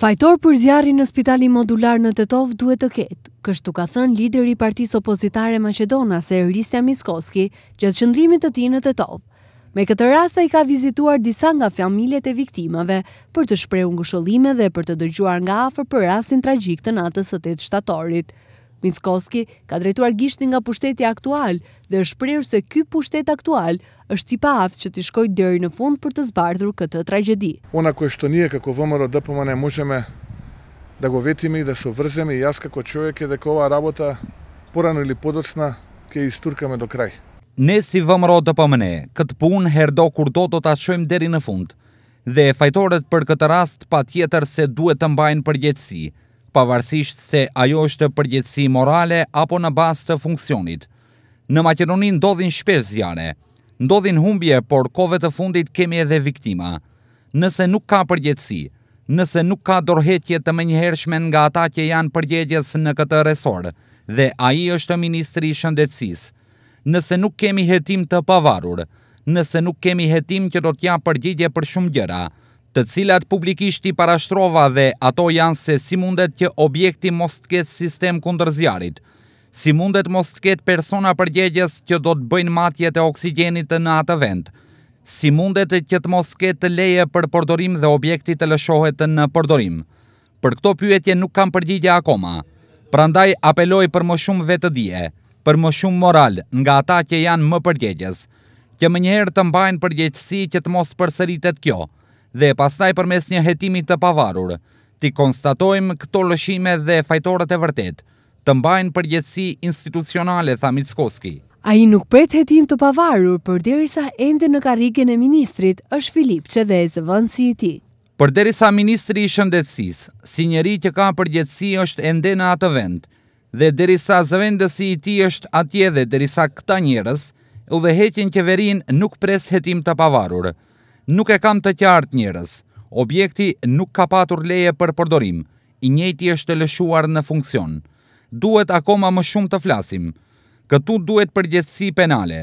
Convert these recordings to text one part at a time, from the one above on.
Fajtor për zjarin në spitalin modular në Tetov duhet të ketë, kështu ka thënë lideri partisë opozitare Macedona se Miskoski gjëtë qëndrimit të ti në Tetov. Me këtë rasta i ka vizituar disa nga familjet e viktimave për të shpreu ngushëllime dhe për të dëgjuar nga afer për rastin tragjik të natës të 8 shtatorit. Mickowski ka drejtuar gishtin nga pushteti aktual dhe është prirë se ky pushtet aktual është i pa aftë që të shkoj dheri në fund për të zbardhur këtë tragedi. Ona ko është të nje, kako vëmëro dhe për mëne mëgjeme da go vetimi, da so vrzemi, jas kako qojek e dhe kova rabota poran ili podocna ke sturkame do kraj. Ne si vëmëro dhe për mëne, këtë pun herdo kur do të t'a shojmë dheri në fund dhe fajtoret për këtë rast pa tjetër se duhet të mbajnë përgjetësi, pavarësisht se ajo është përgjithësi morale apo në bazë të funksionit. Në Maqedoni ndodhin shpesh zjare, ndodhin humbje, por kove të fundit kemi edhe viktima. Nëse nuk ka përgjithësi, nëse nuk ka dorhetje të menjëhershme nga ata që janë përgjegjës në këtë resort dhe ai është ministri i shëndetësisë, nëse nuk kemi hetim të pavarur, nëse nuk kemi hetim që do të japë përgjigje për shumë gjëra të cilat publikisht i parashtrova dhe ato janë se si mundet që objekti mos të ketë sistem kundërzjarit, si mundet mos të ketë persona përgjegjes që do të bëjnë matjet e oksigenit në atë vend, si mundet që të mos ketë leje për përdorim dhe objekti të lëshohet në përdorim. Për këto pyetje nuk kam përgjigje akoma, prandaj apeloj për më shumë vetëdije, për më shumë moral nga ata që janë më përgjegjes, që më njëherë të mbajnë përgjegjësi që të mos përsëritet kjo, dhe pastaj përmes një hetimit të pavarur. Ti konstatojmë këto lëshime dhe fajtorët e vërtet, të mbajnë përgjëtësi institucionale, tha Mitzkoski. A i nuk pret hetim të pavarur, për ende në karikën e ministrit është Filip Qedez, si i ti. Për derisa ministri i shëndetsis, si njeri që ka përgjëtësi është ende në atë vend, dhe derisa zëvendësi i ti është atje dhe derisa këta njerës, u dhe heqin që verin nuk pres hetim të pavarur. Nuk e kam të qartë njërës. Objekti nuk ka patur leje për përdorim. I njëti është të lëshuar në funksion. Duhet akoma më shumë të flasim. Këtu duhet përgjithsi penale.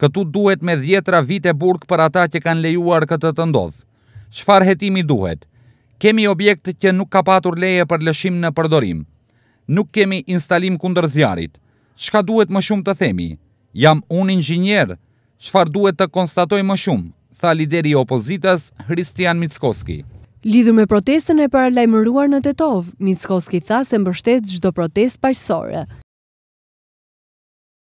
Këtu duhet me djetra vite burg për ata që kanë lejuar këtë të ndodhë. Qfar hetimi duhet? Kemi objekt që nuk ka patur leje për lëshim në përdorim. Nuk kemi instalim kundër zjarit. Qka duhet më shumë të themi? Jam unë ingjinjer. Qfar duhet të konstatoj më shumë? tha lideri opozitas Hristian Mitskoski. Lidhë me protestën e paralajmëruar në Tetov, Mitskoski tha se mbështet gjdo protest paqësore.